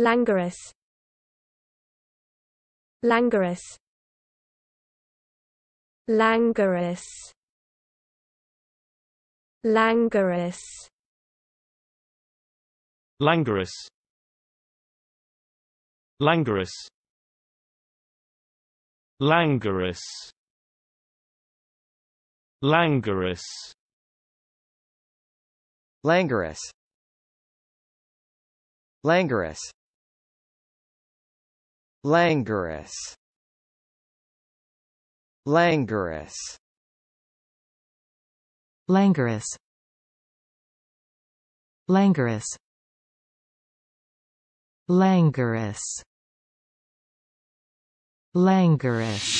Langerous Langerous Langerous Langerous Langerous Langerous Langerous Langerous Langerous Langerous Languorous Languorous Languorous Languorous Languorous Languorous